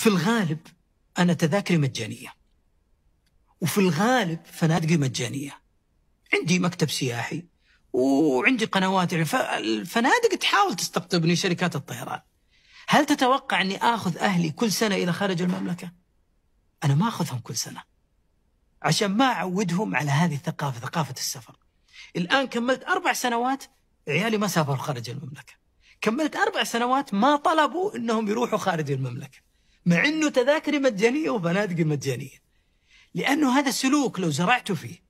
في الغالب أنا تذاكري مجانية وفي الغالب فنادقي مجانية عندي مكتب سياحي وعندي قنوات يعني فالفنادق تحاول تستقطبني شركات الطيران هل تتوقع أني آخذ أهلي كل سنة إلى خارج المملكة؟ أنا ما أخذهم كل سنة عشان ما أعودهم على هذه الثقافة ثقافة السفر الآن كملت أربع سنوات عيالي ما سافروا خارج المملكة كملت أربع سنوات ما طلبوا أنهم يروحوا خارج المملكة مع انه تذاكري مجانيه وبنادقي مجانيه لانه هذا سلوك لو زرعته فيه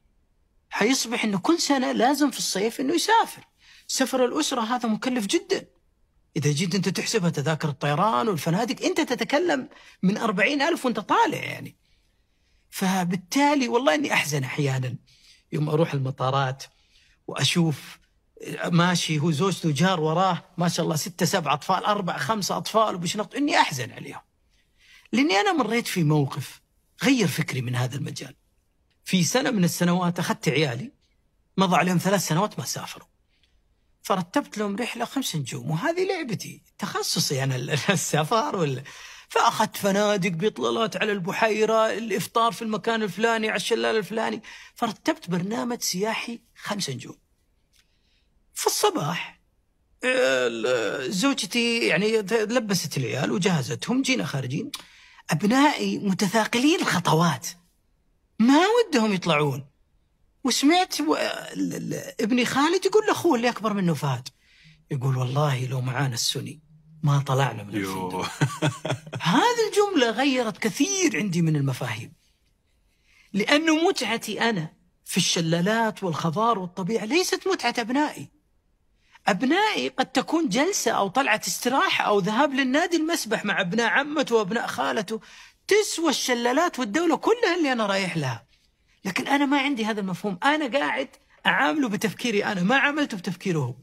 حيصبح انه كل سنه لازم في الصيف انه يسافر سفر الاسره هذا مكلف جدا اذا جيت انت تحسبها تذاكر الطيران والفنادق انت تتكلم من أربعين الف وانت طالع يعني فبالتالي والله اني احزن احيانا يوم اروح المطارات واشوف ماشي هو زوجته جار وراه ما شاء الله ستة سبعة أطفال أربع خمسة أطفال وبشنط إني أحزن عليهم لأني أنا مريت في موقف غير فكري من هذا المجال في سنة من السنوات أخذت عيالي مضى عليهم ثلاث سنوات ما سافروا فرتبت لهم رحلة خمس نجوم وهذه لعبتي تخصصي أنا السفر وال... فأخذت فنادق بإطلالات على البحيرة الإفطار في المكان الفلاني على الشلال الفلاني فرتبت برنامج سياحي خمس نجوم في الصباح آه، زوجتي يعني لبست العيال وجهزتهم جينا خارجين أبنائي متثاقلين الخطوات ما ودهم يطلعون وسمعت ابني خالد يقول لأخوه اللي أكبر منه فهد يقول والله لو معانا السني ما طلعنا من الفندق هذه الجملة غيرت كثير عندي من المفاهيم لأنه متعتي أنا في الشلالات والخضار والطبيعة ليست متعة أبنائي أبنائي قد تكون جلسة أو طلعة استراحة أو ذهاب للنادي المسبح مع أبناء عمته وأبناء خالته تسوى الشلالات والدولة كلها اللي أنا رايح لها لكن أنا ما عندي هذا المفهوم أنا قاعد أعامله بتفكيري أنا ما عملته بتفكيره هو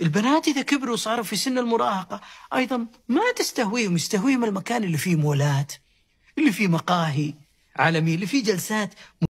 البنات إذا كبروا وصاروا في سن المراهقة أيضا ما تستهويهم يستهويهم المكان اللي فيه مولات اللي فيه مقاهي عالمية اللي فيه جلسات